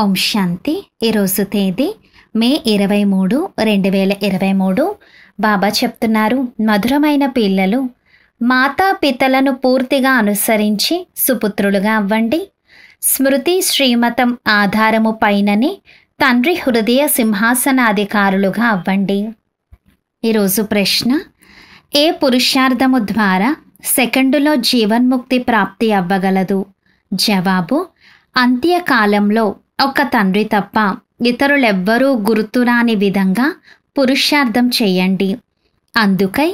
ఓం శాంతి ఈరోజు తేదీ మే ఇరవై మూడు రెండు వేల ఇరవై మూడు బాబా చెప్తున్నారు మధురమైన పిల్లలు మాతాపితలను పూర్తిగా అనుసరించి సుపుత్రులుగా అవ్వండి స్మృతి శ్రీమతం ఆధారము పైననే తండ్రి హృదయ సింహాసనాధికారులుగా అవ్వండి ఈరోజు ప్రశ్న ఏ పురుషార్థము ద్వారా సెకండులో జీవన్ముక్తి ప్రాప్తి అవ్వగలదు జవాబు అంత్యకాలంలో ఒక తండ్రి తప్ప ఇతరులెవ్వరూ గుర్తురాని విధంగా పురుషార్థం చేయండి అందుకై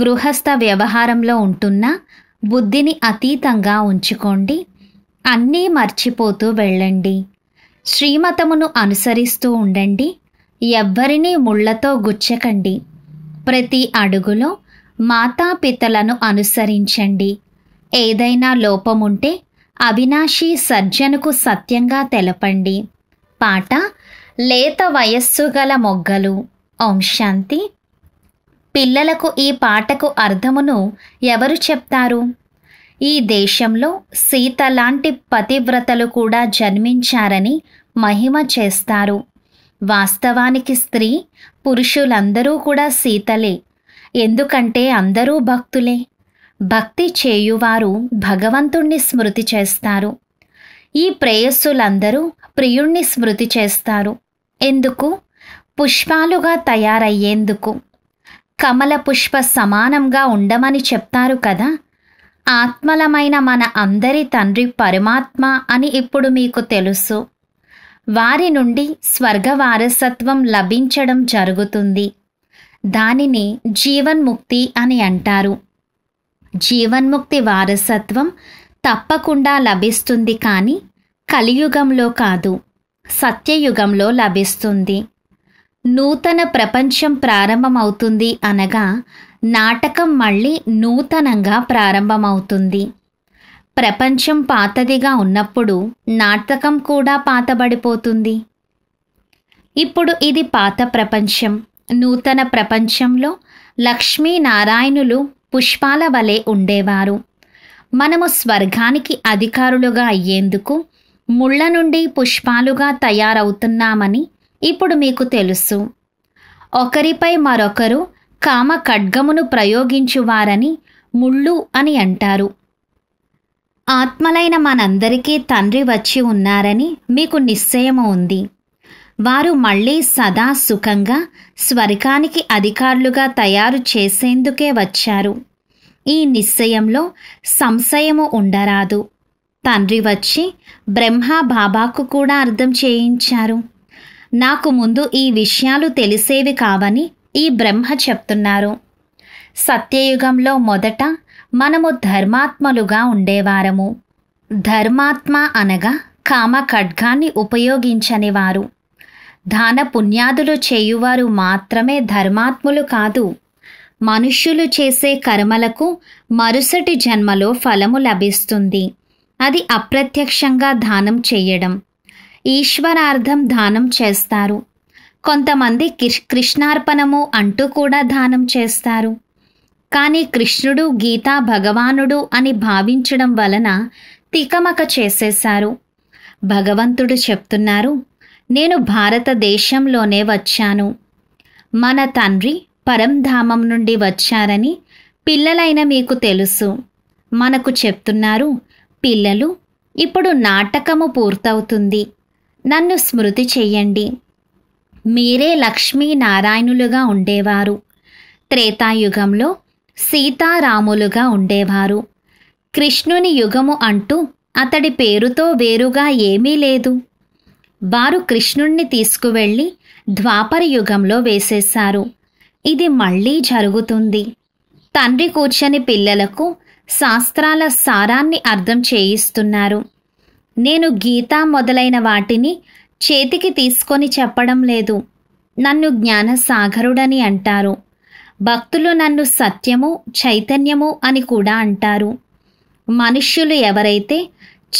గృహస్థ వ్యవహారంలో ఉంటున్న బుద్ధిని అతీతంగా ఉంచుకోండి అన్నీ మర్చిపోతూ వెళ్ళండి శ్రీమతమును అనుసరిస్తూ ఉండండి ఎవ్వరినీ ముళ్లతో గుచ్చకండి ప్రతి అడుగులో మాతాపితలను అనుసరించండి ఏదైనా లోపముంటే అవినాశి సర్జనకు సత్యంగా తెలపండి పాట లేత వయస్సు గల మొగ్గలు ఓం శాంతి పిల్లలకు ఈ పాటకు అర్థమును ఎవరు చెప్తారు ఈ దేశంలో సీత లాంటి పతివ్రతలు కూడా జన్మించారని మహిమ చేస్తారు వాస్తవానికి స్త్రీ పురుషులందరూ కూడా సీతలే ఎందుకంటే అందరూ భక్తులే భక్తి చేయువారు భగవంతుణ్ణి స్మృతి చేస్తారు ఈ ప్రేయస్సులందరూ ప్రియుణ్ణి స్మృతి చేస్తారు ఎందుకు పుష్పాలుగా తయారయ్యేందుకు కమల పుష్ప సమానంగా ఉండమని చెప్తారు కదా ఆత్మలమైన మన అందరి తండ్రి పరమాత్మ అని ఇప్పుడు మీకు తెలుసు వారి నుండి స్వర్గ వారసత్వం లభించడం జరుగుతుంది దానిని జీవన్ముక్తి అని అంటారు జీవన్ముక్తి వారసత్వం తప్పకుండా లభిస్తుంది కానీ కలియుగంలో కాదు సత్యయుగంలో లభిస్తుంది నూతన ప్రపంచం ప్రారంభమవుతుంది అనగా నాటకం మళ్ళీ నూతనంగా ప్రారంభమవుతుంది ప్రపంచం పాతదిగా ఉన్నప్పుడు నాటకం కూడా పాతబడిపోతుంది ఇప్పుడు ఇది పాత ప్రపంచం నూతన ప్రపంచంలో లక్ష్మీనారాయణులు పుష్పాల వలె ఉండేవారు మనము స్వర్గానికి అధికారులుగా అయ్యేందుకు ముళ్ళ నుండి పుష్పాలుగా తయారవుతున్నామని ఇప్పుడు మీకు తెలుసు ఒకరిపై మరొకరు కామ ఖడ్గమును ప్రయోగించువారని ముళ్ళు అని అంటారు ఆత్మలైన మనందరికీ తండ్రి వచ్చి ఉన్నారని మీకు నిశ్చయము ఉంది వారు మళ్ళీ సదా సుఖంగా స్వర్గానికి అధికారులుగా తయారు చేసేందుకే వచ్చారు ఈ నిశ్చయంలో సంశయము ఉండరాదు తండ్రి వచ్చి బ్రహ్మ బాబాకు కూడా అర్థం చేయించారు నాకు ముందు ఈ విషయాలు తెలిసేవి కావని ఈ బ్రహ్మ చెప్తున్నారు సత్యయుగంలో మొదట మనము ధర్మాత్మలుగా ఉండేవారము ధర్మాత్మ అనగా కామ ఖడ్గాన్ని ఉపయోగించనివారు దాన పుణ్యాదులు చేయువారు మాత్రమే ధర్మాత్ములు కాదు మనుష్యులు చేసే కర్మలకు మరుసటి జన్మలో ఫలము లభిస్తుంది అది అప్రత్యక్షంగా దానం చేయడం ఈశ్వరార్థం దానం చేస్తారు కొంతమంది కృష్ణార్పణము అంటూ కూడా దానం చేస్తారు కానీ కృష్ణుడు గీతా భగవానుడు అని భావించడం వలన తికమక చేసేశారు భగవంతుడు చెప్తున్నారు నేను భారతదేశంలోనే వచ్చాను మన తండ్రి పరంధామం నుండి వచ్చారని పిల్లలైన మీకు తెలుసు మనకు చెప్తున్నారు పిల్లలు ఇప్పుడు నాటకము పూర్తవుతుంది నన్ను స్మృతి చెయ్యండి మీరే లక్ష్మీనారాయణులుగా ఉండేవారు త్రేతాయుగంలో సీతారాములుగా ఉండేవారు కృష్ణుని యుగము అంటూ అతడి పేరుతో వేరుగా ఏమీ లేదు వారు కృష్ణుణ్ణి తీసుకువెళ్ళి ద్వాపర యుగంలో వేసేశారు ఇది మళ్ళీ జరుగుతుంది తండ్రి కూర్చని పిల్లలకు శాస్త్రాల సారాన్ని అర్థం చేయిస్తున్నారు నేను గీత మొదలైన వాటిని చేతికి తీసుకొని చెప్పడం లేదు నన్ను జ్ఞానసాగరుడని అంటారు భక్తులు నన్ను సత్యము చైతన్యము అని కూడా అంటారు మనుష్యులు ఎవరైతే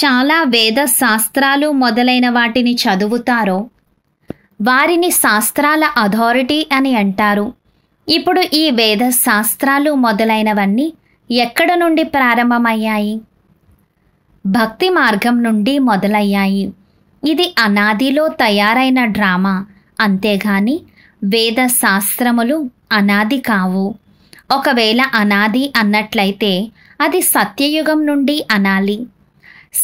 చాలా వేద శాస్త్రాలు మొదలైన వాటిని చదువుతారో వారిని శాస్త్రాల అథారిటీ అని అంటారు ఇప్పుడు ఈ వేద శాస్త్రాలు మొదలైనవన్నీ ఎక్కడ నుండి ప్రారంభమయ్యాయి భక్తి మార్గం నుండి మొదలయ్యాయి ఇది అనాదిలో తయారైన డ్రామా అంతేగాని వేద శాస్త్రములు అనాది కావు ఒకవేళ అనాది అన్నట్లయితే అది సత్యయుగం నుండి అనాలి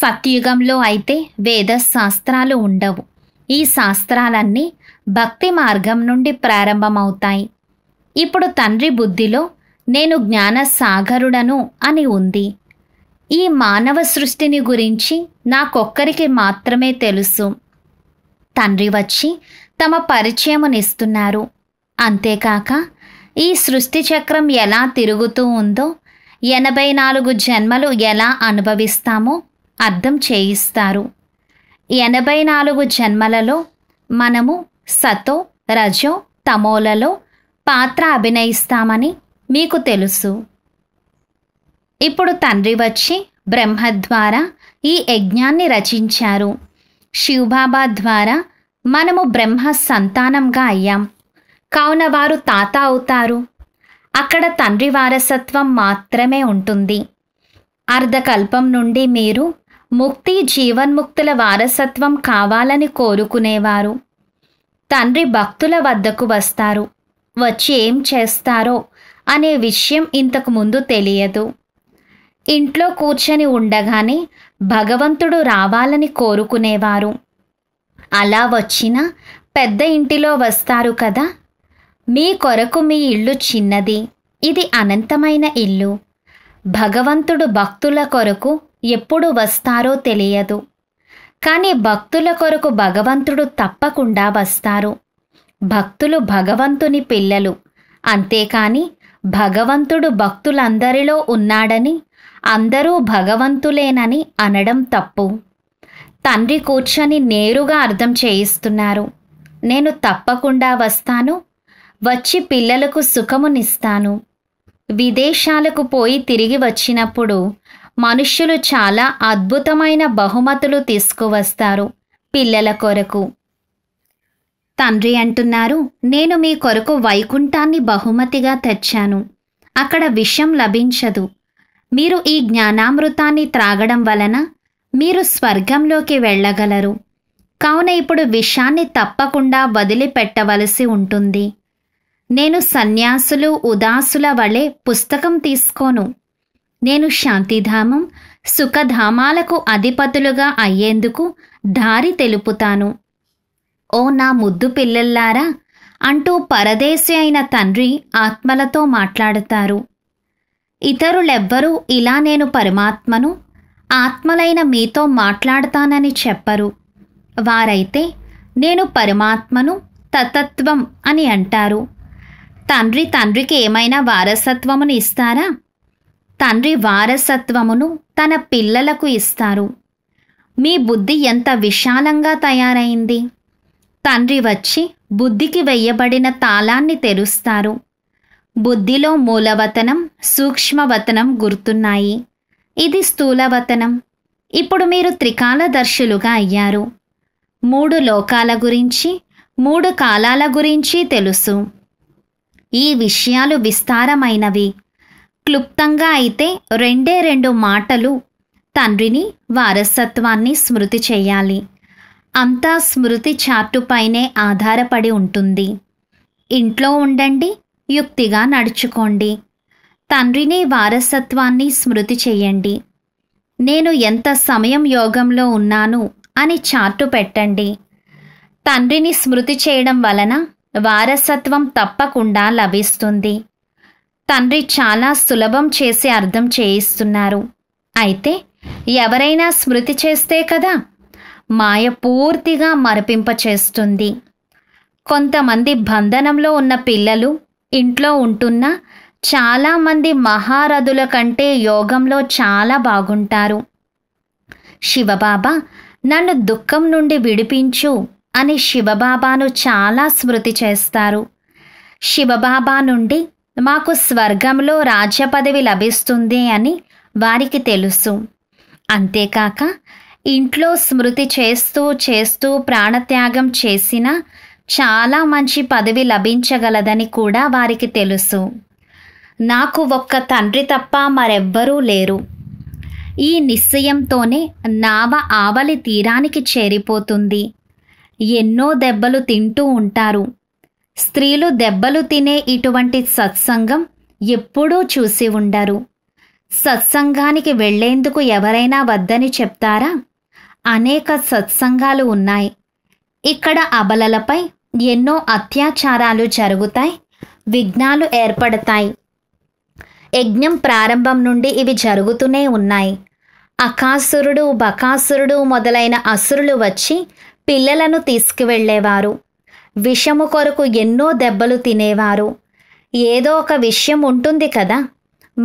సత్యుగంలో అయితే వేదశాస్త్రాలు ఉండవు ఈ శాస్త్రాలన్నీ భక్తి మార్గం నుండి ప్రారంభమవుతాయి ఇప్పుడు తండ్రి బుద్ధిలో నేను జ్ఞాన సాగరుడను అని ఉంది ఈ మానవ సృష్టిని గురించి నాకొక్కరికి మాత్రమే తెలుసు తండ్రి వచ్చి తమ పరిచయమునిస్తున్నారు అంతేకాక ఈ సృష్టి చక్రం ఎలా తిరుగుతూ ఉందో ఎనభై నాలుగు జన్మలు ఎలా అనుభవిస్తామో అర్థం చేయిస్తారు ఎనభై నాలుగు జన్మలలో మనము సతో రజో తమోలలో పాత్ర అభినయిస్తామని మీకు తెలుసు ఇప్పుడు తండ్రి వచ్చి బ్రహ్మ ద్వారా ఈ యజ్ఞాన్ని రచించారు శివబాబా ద్వారా మనము బ్రహ్మ సంతానంగా అయ్యాం కావున వారు తాత అవుతారు అక్కడ తండ్రి వారసత్వం మాత్రమే ఉంటుంది అర్ధకల్పం నుండి మీరు ముక్తి జీవన్ముక్తుల వారసత్వం కావాలని కోరుకునేవారు తండ్రి భక్తుల వద్దకు వస్తారు వచ్చి ఏం చేస్తారో అనే విషయం ఇంతకు ముందు తెలియదు ఇంట్లో కూర్చొని ఉండగానే భగవంతుడు రావాలని కోరుకునేవారు అలా వచ్చిన పెద్ద ఇంటిలో వస్తారు కదా మీ కొరకు మీ ఇల్లు చిన్నది ఇది అనంతమైన ఇల్లు భగవంతుడు భక్తుల కొరకు ఎప్పుడు వస్తారో తెలియదు కానీ భక్తుల కొరకు భగవంతుడు తప్పకుండా వస్తారు భక్తులు భగవంతుని పిల్లలు అంతేకాని భగవంతుడు భక్తులందరిలో ఉన్నాడని అందరూ భగవంతులేనని అనడం తప్పు తండ్రి కూర్చొని నేరుగా అర్థం చేయిస్తున్నారు నేను తప్పకుండా వస్తాను వచ్చి పిల్లలకు సుఖమునిస్తాను విదేశాలకు పోయి తిరిగి వచ్చినప్పుడు మనుష్యులు చాలా అద్భుతమైన బహుమతులు తీసుకువస్తారు పిల్లల కొరకు తండ్రి అంటున్నారు నేను మీ కొరకు వైకుంఠాన్ని బహుమతిగా తెచ్చాను అక్కడ విషం లభించదు మీరు ఈ జ్ఞానామృతాన్ని త్రాగడం వలన మీరు స్వర్గంలోకి వెళ్ళగలరు కావున ఇప్పుడు విషాన్ని తప్పకుండా వదిలిపెట్టవలసి ఉంటుంది నేను సన్యాసులు ఉదాసుల వలె పుస్తకం తీసుకోను నేను శాంతిధామం సుఖధామాలకు అధిపతులుగా అయ్యేందుకు దారి తెలుపుతాను ఓ నా ముద్దు పిల్లల్లారా అంటూ పరదేశి అయిన తండ్రి ఆత్మలతో మాట్లాడతారు ఇతరులెవ్వరూ ఇలా నేను పరమాత్మను ఆత్మలైన మీతో మాట్లాడతానని చెప్పరు వారైతే నేను పరమాత్మను తతత్వం అని అంటారు తండ్రి తండ్రికి ఏమైనా వారసత్వమును ఇస్తారా తండ్రి వారసత్వమును తన పిల్లలకు ఇస్తారు మీ బుద్ధి ఎంత విశాలంగా తయారైంది తండ్రి వచ్చి బుద్ధికి వెయ్యబడిన తాళాన్ని తెరుస్తారు బుద్ధిలో మూలవతనం సూక్ష్మవతనం గుర్తున్నాయి ఇది స్థూలవతనం ఇప్పుడు మీరు త్రికాలదర్శులుగా అయ్యారు మూడు లోకాల గురించి మూడు కాలాల గురించి తెలుసు ఈ విషయాలు విస్తారమైనవి క్లుప్తంగా అయితే రెండే రెండు మాటలు తండ్రిని వారసత్వాన్ని స్మృతి చేయాలి అంతా స్మృతి చార్టుపైనే ఆధారపడి ఉంటుంది ఇంట్లో ఉండండి యుక్తిగా నడుచుకోండి తండ్రిని వారసత్వాన్ని స్మృతి చేయండి నేను ఎంత సమయం యోగంలో ఉన్నాను అని చార్టు పెట్టండి తండ్రిని స్మృతి చేయడం వలన వారసత్వం తప్పకుండా లభిస్తుంది తండ్రి చాలా సులభం చేసి అర్థం చేయిస్తున్నారు అయితే ఎవరైనా స్మృతి చేస్తే కదా మాయ పూర్తిగా మరపింపచేస్తుంది కొంతమంది బంధనంలో ఉన్న పిల్లలు ఇంట్లో ఉంటున్న చాలామంది మహారథుల కంటే యోగంలో చాలా బాగుంటారు శివబాబా నన్ను దుఃఖం నుండి విడిపించు అని శివబాబాను చాలా స్మృతి చేస్తారు శివబాబా నుండి మాకు స్వర్గంలో రాజ్య పదవి లభిస్తుంది అని వారికి తెలుసు అంతేకాక ఇంట్లో స్మృతి చేస్తూ చేస్తూ ప్రాణత్యాగం చేసిన చాలా మంచి పదవి లభించగలదని కూడా వారికి తెలుసు నాకు ఒక్క తండ్రి తప్ప మరెవ్వరూ లేరు ఈ నిశ్చయంతోనే నావ ఆవలి తీరానికి చేరిపోతుంది ఎన్నో దెబ్బలు తింటూ ఉంటారు స్త్రీలు దెబ్బలు తినే ఇటువంటి సత్సంగం ఎప్పుడూ చూసి ఉండరు సత్సంగానికి వెళ్లేందుకు ఎవరైనా వద్దని చెప్తారా అనేక సత్సంగాలు ఉన్నాయి ఇక్కడ అబలలపై ఎన్నో అత్యాచారాలు జరుగుతాయి విఘ్నాలు ఏర్పడతాయి యజ్ఞం ప్రారంభం నుండి ఇవి జరుగుతూనే ఉన్నాయి అకాసురుడు బకాసురుడు మొదలైన అసురులు వచ్చి పిల్లలను తీసుకువెళ్లేవారు విషము కొరకు ఎన్నో దెబ్బలు తినేవారు ఏదో ఒక విషయం ఉంటుంది కదా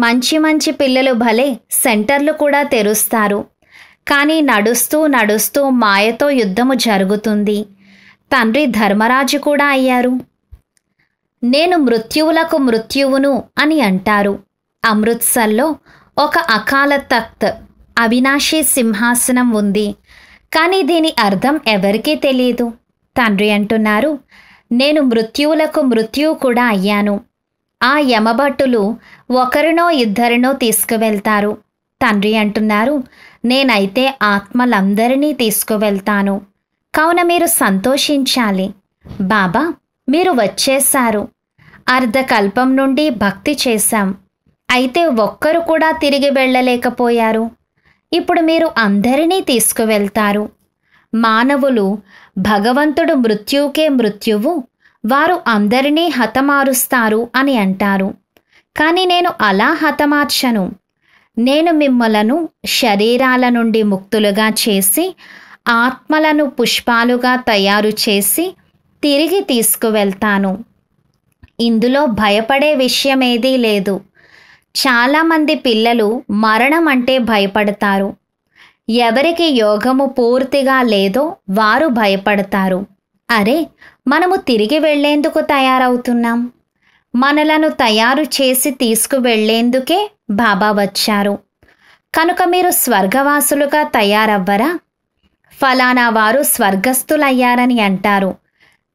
మంచి మంచి పిల్లలు భలే సెంటర్లు కూడా తెరుస్తారు కానీ నడుస్తూ నడుస్తూ మాయతో యుద్ధము జరుగుతుంది తండ్రి ధర్మరాజు కూడా అయ్యారు నేను మృత్యువులకు మృత్యువును అని అంటారు అమృత్సర్లో ఒక అకాల తఖ్త్ అవినాశీ సింహాసనం ఉంది కానీ దీని అర్థం ఎవరికీ తెలియదు తండ్రి అంటున్నారు నేను మృత్యువులకు మృత్యువు కూడా అయ్యాను ఆ యమభట్టులు ఒకరినో ఇద్దరినో తీసుకువెళ్తారు తండ్రి అంటున్నారు నేనైతే ఆత్మలందరినీ తీసుకువెళ్తాను కావున మీరు సంతోషించాలి బాబా మీరు వచ్చేశారు అర్ధకల్పం నుండి భక్తి చేశాం అయితే ఒక్కరు కూడా తిరిగి వెళ్ళలేకపోయారు ఇప్పుడు మీరు అందరినీ తీసుకువెళ్తారు మానవులు భగవంతుడు మృత్యువుకే మృత్యువు వారు అందరినీ హతమారుస్తారు అని అంటారు కానీ నేను అలా హతమార్చను నేను మిమ్మలను శరీరాల నుండి ముక్తులుగా చేసి ఆత్మలను పుష్పాలుగా తయారు చేసి తిరిగి తీసుకువెళ్తాను ఇందులో భయపడే విషయం ఏదీ లేదు చాలామంది పిల్లలు మరణం అంటే భయపడతారు ఎవరికి యోగము పూర్తిగా లేదో వారు భయపడతారు అరే మనము తిరిగి వెళ్లేందుకు తయారవుతున్నాం మనలను తయారు చేసి తీసుకువెళ్లేందుకే బాబా వచ్చారు కనుక మీరు స్వర్గవాసులుగా తయారవ్వరా ఫలానా వారు స్వర్గస్థులయ్యారని అంటారు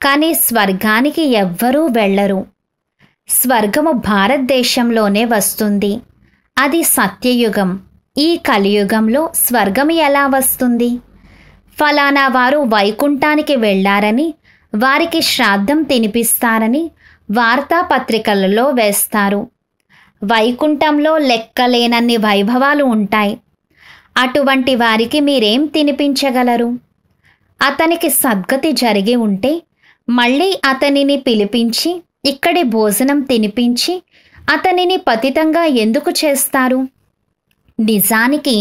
కానీ స్వర్గానికి ఎవ్వరూ వెళ్ళరు స్వర్గము భారతదేశంలోనే వస్తుంది అది సత్యయుగం ఈ కలియుగంలో స్వర్గం ఎలా వస్తుంది ఫలానా వారు వైకుంఠానికి వెళ్ళారని వారికి శ్రాద్ధం తినిపిస్తారని వార్తాపత్రికలలో వేస్తారు వైకుంఠంలో లెక్కలేనన్ని వైభవాలు ఉంటాయి అటువంటి వారికి మీరేం తినిపించగలరు అతనికి సద్గతి జరిగి ఉంటే మళ్ళీ అతనిని పిలిపించి ఇక్కడి భోజనం తినిపించి అతనిని పతితంగా ఎందుకు చేస్తారు నిజానికి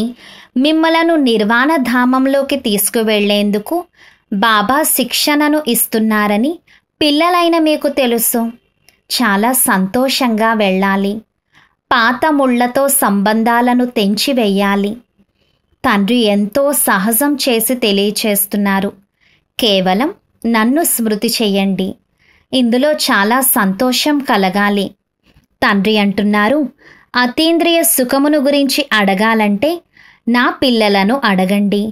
మిమ్మలను నిర్వాణ ధామంలోకి తీసుకువెళ్లేందుకు బాబా శిక్షణను ఇస్తున్నారని పిల్లలైన మీకు తెలుసు చాలా సంతోషంగా వెళ్ళాలి పాత ముళ్లతో సంబంధాలను తెంచివేయాలి తండ్రి ఎంతో సహజం చేసి తెలియచేస్తున్నారు కేవలం నన్ను స్మృతి చెయ్యండి ఇందులో చాలా సంతోషం కలగాలి తండ్రి అంటున్నారు అతీంద్రియ సుఖమును గురించి అడగాలంటే నా పిల్లలను అడగండి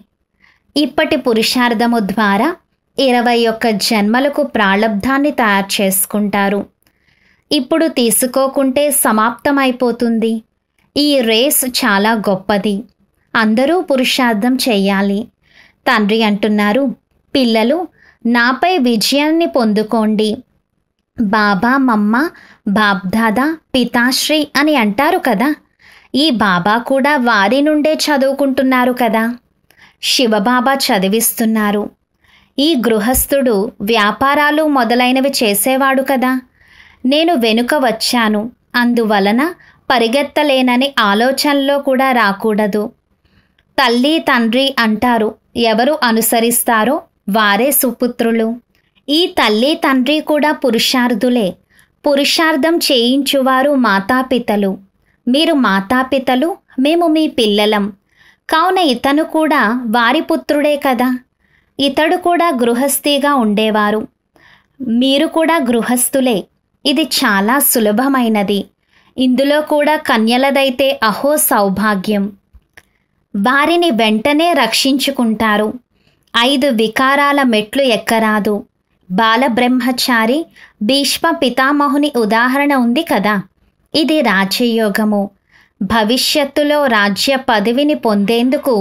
ఇప్పటి పురుషార్థము ద్వారా ఇరవై ఒక్క జన్మలకు ప్రాలబ్ధాన్ని తయారు చేసుకుంటారు ఇప్పుడు తీసుకోకుంటే సమాప్తమైపోతుంది ఈ రేస్ చాలా గొప్పది అందరూ పురుషార్థం చేయాలి తండ్రి అంటున్నారు పిల్లలు నాపై విజయాన్ని పొందుకోండి బాబా మమ్మ బాబ్దాదా పితాశ్రీ అని అంటారు కదా ఈ బాబా కూడా వారి నుండే చదువుకుంటున్నారు కదా శివబాబా చదివిస్తున్నారు ఈ గృహస్థుడు వ్యాపారాలు మొదలైనవి చేసేవాడు కదా నేను వెనుక వచ్చాను అందువలన పరిగెత్తలేనని ఆలోచనలో కూడా రాకూడదు తల్లి తండ్రి అంటారు ఎవరు అనుసరిస్తారో వారే సుపుత్రులు ఈ తల్లి తండ్రి కూడా పురుషార్థులే పురుషార్థం చేయించువారు మాతాపితలు మీరు మాతాపితలు మేము మీ పిల్లలం కావున ఇతను కూడా వారి పుత్రుడే కదా ఇతడు కూడా గృహస్థిగా ఉండేవారు మీరు కూడా గృహస్థులే ఇది చాలా సులభమైనది ఇందులో కూడా కన్యలదైతే అహో సౌభాగ్యం వారిని వెంటనే రక్షించుకుంటారు ఐదు వికారాల మెట్లు ఎక్కరాదు బాలబ్రహ్మచారి భీష్మ పితామహుని ఉదాహరణ ఉంది కదా ఇది రాజయోగము భవిష్యత్తులో రాజ్య పదవిని పొందేందుకు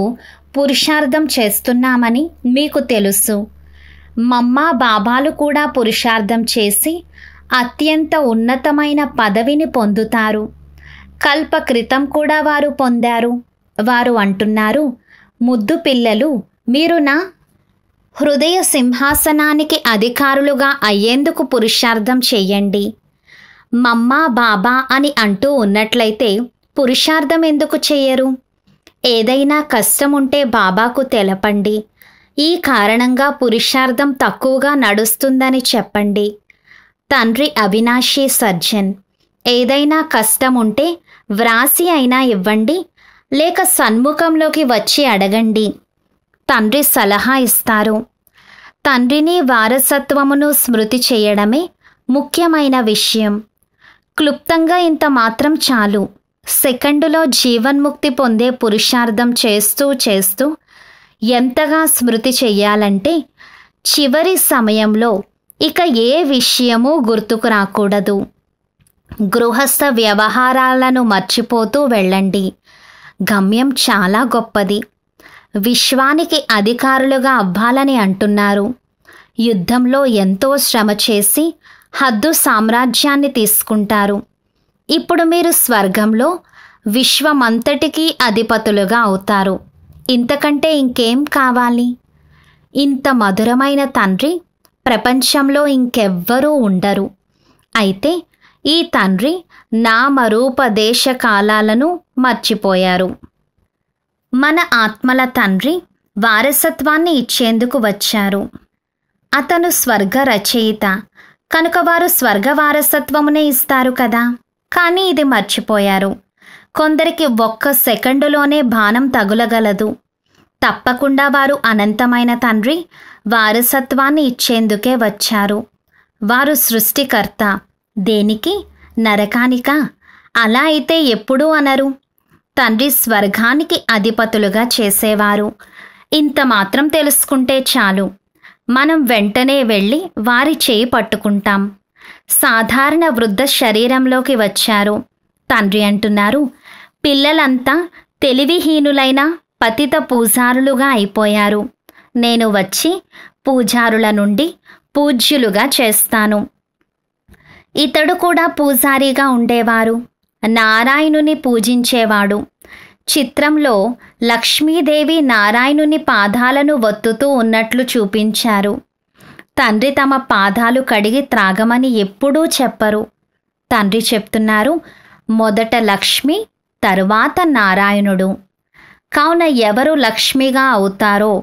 పురుషార్థం చేస్తున్నామని మీకు తెలుసు మమ్మ బాబాలు కూడా పురుషార్థం చేసి అత్యంత ఉన్నతమైన పదవిని పొందుతారు కల్ప క్రితం కూడా వారు పొందారు వారు అంటున్నారు ముద్దు పిల్లలు మీరు నా హృదయ సింహాసనానికి అధికారులుగా అయ్యేందుకు పురుషార్థం చేయండి మమ్మా బాబా అని అంటూ ఉన్నట్లయితే పురుషార్థం ఎందుకు చేయరు ఏదైనా కష్టం ఉంటే బాబాకు తెలపండి ఈ కారణంగా పురుషార్థం తక్కువగా నడుస్తుందని చెప్పండి తండ్రి అవినాషి సర్జన్ ఏదైనా కష్టం ఉంటే వ్రాసి అయినా ఇవ్వండి లేక సన్ముఖంలోకి వచ్చి అడగండి తండ్రి సలహా ఇస్తారు తండ్రిని వారసత్వమును స్మృతి చేయడమే ముఖ్యమైన విషయం క్లుప్తంగా ఇంత మాత్రం చాలు సెకండులో జీవన్ముక్తి పొందే పురుషార్థం చేస్తూ చేస్తూ ఎంతగా స్మృతి చెయ్యాలంటే చివరి సమయంలో ఇక ఏ విషయము గుర్తుకు రాకూడదు గృహస్థ వ్యవహారాలను మర్చిపోతూ వెళ్ళండి గమ్యం చాలా గొప్పది విశ్వానికి అధికారులుగా అవ్వాలని అంటున్నారు యుద్ధంలో ఎంతో శ్రమ చేసి హద్దు సామ్రాజ్యాన్ని తీసుకుంటారు ఇప్పుడు మీరు స్వర్గంలో విశ్వమంతటికీ అధిపతులుగా అవుతారు ఇంతకంటే ఇంకేం కావాలి ఇంత మధురమైన తండ్రి ప్రపంచంలో ఇంకెవ్వరూ ఉండరు అయితే ఈ తండ్రి నామరూపదేశ కాలాలను మర్చిపోయారు మన ఆత్మల తండ్రి వారసత్వాన్ని ఇచ్చేందుకు వచ్చారు అతను స్వర్గ రచయిత కనుక వారు స్వర్గ వారసత్వమునే ఇస్తారు కదా కానీ ఇది మర్చిపోయారు కొందరికి ఒక్క సెకండులోనే బాణం తగులగలదు తప్పకుండా వారు అనంతమైన తండ్రి వారసత్వాన్ని ఇచ్చేందుకే వచ్చారు వారు సృష్టికర్త దేనికి నరకానికా అలా అయితే ఎప్పుడూ అనరు తండ్రి స్వర్గానికి అధిపతులుగా చేసేవారు ఇంత మాత్రం తెలుసుకుంటే చాలు మనం వెంటనే వెళ్ళి వారి చేయి పట్టుకుంటాం సాధారణ వృద్ధ శరీరంలోకి వచ్చారు తండ్రి అంటున్నారు పిల్లలంతా తెలివిహీనులైన పతిత పూజారులుగా అయిపోయారు నేను వచ్చి పూజారుల నుండి పూజ్యులుగా చేస్తాను ఇతడు కూడా పూజారిగా ఉండేవారు నారాయణుని పూజించేవాడు చిత్రంలో లక్ష్మీదేవి నారాయణుని పాదాలను వత్తుతూ ఉన్నట్లు చూపించారు తండ్రి తమ పాదాలు కడిగి త్రాగమని ఎప్పుడూ చెప్పరు తండ్రి చెప్తున్నారు మొదట లక్ష్మి తరువాత నారాయణుడు కావున ఎవరు లక్ష్మిగా అవుతారో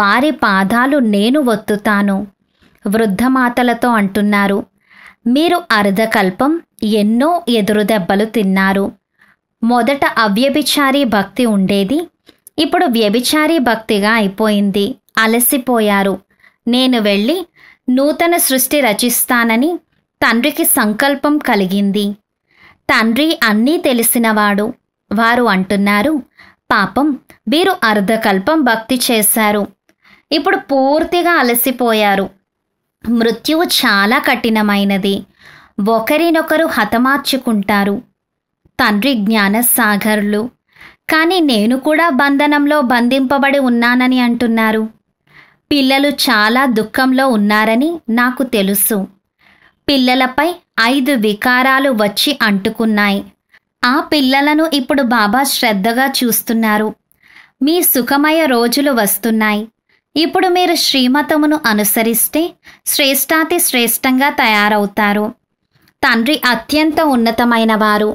వారి పాదాలు నేను వత్తుతాను వృద్ధమాతలతో అంటున్నారు మీరు అర్ధకల్పం ఎన్నో ఎదురుదెబ్బలు తిన్నారు మొదట అవ్యభిచారీ భక్తి ఉండేది ఇప్పుడు వ్యభిచారీ భక్తిగా అయిపోయింది అలసిపోయారు నేను వెళ్ళి నూతన సృష్టి రచిస్తానని తండ్రికి సంకల్పం కలిగింది తండ్రి అన్నీ తెలిసినవాడు వారు అంటున్నారు పాపం వీరు అర్ధకల్పం భక్తి చేశారు ఇప్పుడు పూర్తిగా అలసిపోయారు మృత్యువు చాలా కఠినమైనది ఒకరినొకరు హతమార్చుకుంటారు తండ్రి జ్ఞానసాగర్లు కానీ నేను కూడా బంధనంలో బంధింపబడి ఉన్నానని అంటున్నారు పిల్లలు చాలా దుఃఖంలో ఉన్నారని నాకు తెలుసు పిల్లలపై ఐదు వికారాలు వచ్చి అంటుకున్నాయి ఆ పిల్లలను ఇప్పుడు బాబా శ్రద్ధగా చూస్తున్నారు మీ సుఖమయ రోజులు వస్తున్నాయి ఇప్పుడు మీరు శ్రీమతమును అనుసరిస్తే శ్రేష్టాతి శ్రేష్టంగా తయారవుతారు తండ్రి అత్యంత ఉన్నతమైన వారు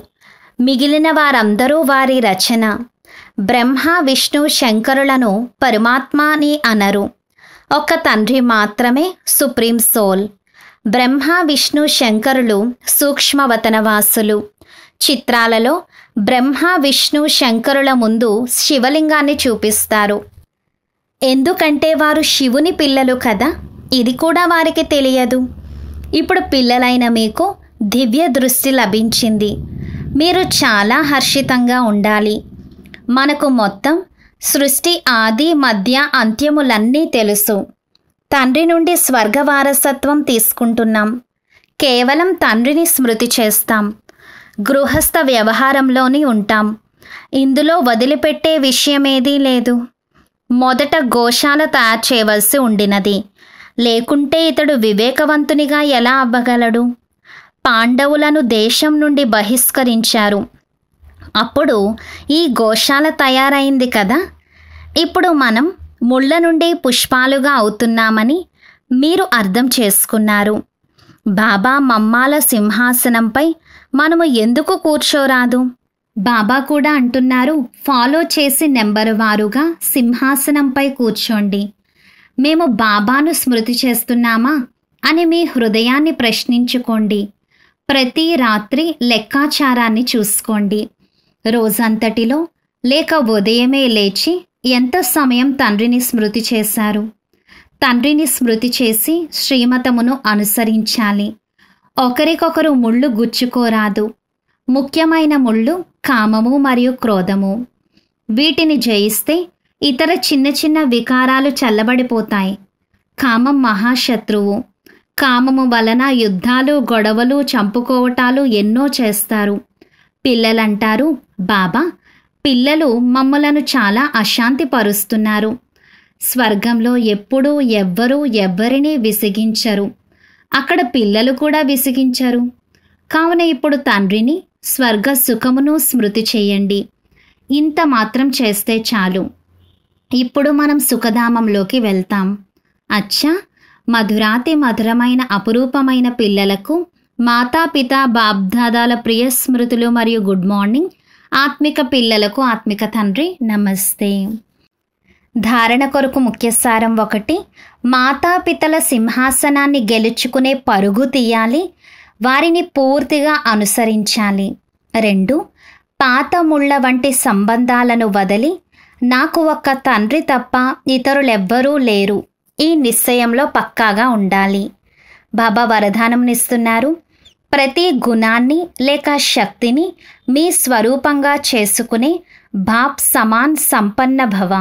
మిగిలిన వారందరూ వారి రచన బ్రహ్మ విష్ణు శంకరులను పరమాత్మ అని అనరు ఒక తండ్రి మాత్రమే సుప్రీం సోల్ బ్రహ్మ విష్ణు శంకరులు సూక్ష్మవతనవాసులు చిత్రాలలో బ్రహ్మ విష్ణు శంకరుల ముందు శివలింగాన్ని చూపిస్తారు ఎందుకంటే వారు శివుని పిల్లలు కదా ఇది కూడా వారికి తెలియదు ఇప్పుడు పిల్లలైన మీకు దివ్య దృష్టి లభించింది మీరు చాలా హర్షితంగా ఉండాలి మనకు మొత్తం సృష్టి ఆది మధ్య అంత్యములన్నీ తెలుసు తండ్రి నుండి స్వర్గ వారసత్వం తీసుకుంటున్నాం కేవలం తండ్రిని స్మృతి చేస్తాం గృహస్థ వ్యవహారంలోని ఉంటాం ఇందులో వదిలిపెట్టే విషయమేదీ లేదు మొదట గోశాల తయారు చేయవలసి ఉండినది లేకుంటే ఇతడు వివేకవంతునిగా ఎలా అవ్వగలడు పాండవులను దేశం నుండి బహిష్కరించారు అప్పుడు ఈ గోశాల తయారైంది కదా ఇప్పుడు మనం ముళ్ళ నుండి పుష్పాలుగా అవుతున్నామని మీరు అర్థం చేసుకున్నారు బాబా మమ్మాల సింహాసనంపై మనము ఎందుకు కూర్చోరాదు బాబా కూడా అంటున్నారు ఫాలో చేసి నెంబర్ వారుగా సింహాసనంపై కూర్చోండి మేము బాబాను స్మృతి చేస్తున్నామా అని మీ హృదయాన్ని ప్రశ్నించుకోండి ప్రతి రాత్రి లెక్కాచారాన్ని చూసుకోండి రోజంతటిలో లేక ఉదయమే లేచి ఎంత సమయం తండ్రిని స్మృతి చేశారు తండ్రిని స్మృతి చేసి శ్రీమతమును అనుసరించాలి ఒకరికొకరు ముళ్ళు గుచ్చుకోరాదు ముఖ్యమైన ముళ్ళు కామము మరియు క్రోధము వీటిని జయిస్తే ఇతర చిన్న చిన్న వికారాలు చల్లబడిపోతాయి కామం మహాశత్రువు కామము వలన యుద్ధాలు గొడవలు చంపుకోవటాలు ఎన్నో చేస్తారు పిల్లలంటారు బాబా పిల్లలు మమ్మలను చాలా అశాంతి పరుస్తున్నారు స్వర్గంలో ఎప్పుడూ ఎవ్వరూ ఎవ్వరినీ విసిగించరు అక్కడ పిల్లలు కూడా విసిగించరు కావున ఇప్పుడు తండ్రిని స్వర్గ సుఖమును స్మృతి చేయండి ఇంత మాత్రం చేస్తే చాలు ఇప్పుడు మనం సుఖధామంలోకి వెళ్తాం అచ్చా మధురాతి మధురమైన అపురూపమైన పిల్లలకు మాతాపిత బాబ్దాదాల ప్రియ స్మృతులు మరియు గుడ్ మార్నింగ్ ఆత్మిక పిల్లలకు ఆత్మిక తండ్రి నమస్తే ధారణ కొరకు ముఖ్యసారం ఒకటి మాతాపితల సింహాసనాన్ని గెలుచుకునే పరుగు తీయాలి వారిని పూర్తిగా అనుసరించాలి రెండు పాత ముళ్ళ వంటి సంబంధాలను వదిలి నాకు ఒక్క తండ్రి తప్ప ఇతరులెవ్వరూ లేరు ఈ నిశ్చయంలో పక్కాగా ఉండాలి బాబా వరదానంనిస్తున్నారు ప్రతి గుణాన్ని లేక శక్తిని మీ స్వరూపంగా చేసుకునే బాప్ సమాన్ సంపన్న భవ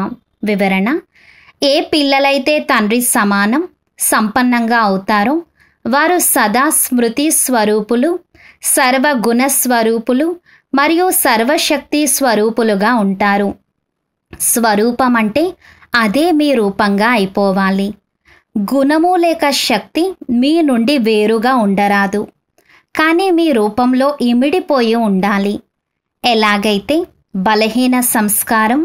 వివరణ ఏ పిల్లలైతే తండ్రి సమానం సంపన్నంగా అవుతారో వారు సదా స్మృతి స్వరూపులు సర్వగుణ స్వరూపులు మరియు సర్వశక్తి స్వరూపులుగా ఉంటారు స్వరూపం అంటే అదే మీ రూపంగా అయిపోవాలి గుణము లేక శక్తి మీ నుండి వేరుగా ఉండరాదు కానీ మీ రూపంలో ఇమిడిపోయి ఉండాలి ఎలాగైతే బలహీన సంస్కారం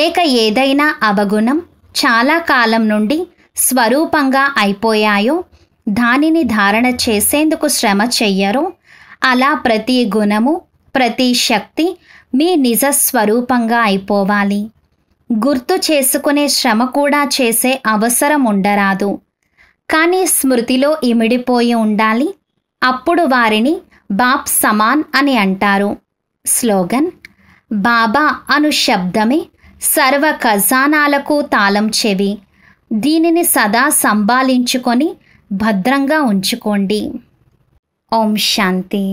లేక ఏదైనా అవగుణం చాలా కాలం నుండి స్వరూపంగా అయిపోయాయో దానిని ధారణ చేసేందుకు శ్రమ చెయ్యరు అలా ప్రతి గుణము ప్రతి శక్తి మీ నిజ స్వరూపంగా అయిపోవాలి గుర్తు చేసుకునే శ్రమ కూడా చేసే అవసరం ఉండరాదు కానీ స్మృతిలో ఇమిడిపోయి ఉండాలి అప్పుడు వారిని బాప్ సమాన్ అని అంటారు స్లోగన్ బాబా అను శబ్దమే సర్వ ఖజానాలకు తాళం చెవి దీనిని సదా సంభాలించుకొని భద్రంగా ఉంచుకోండి ఓం శాంతి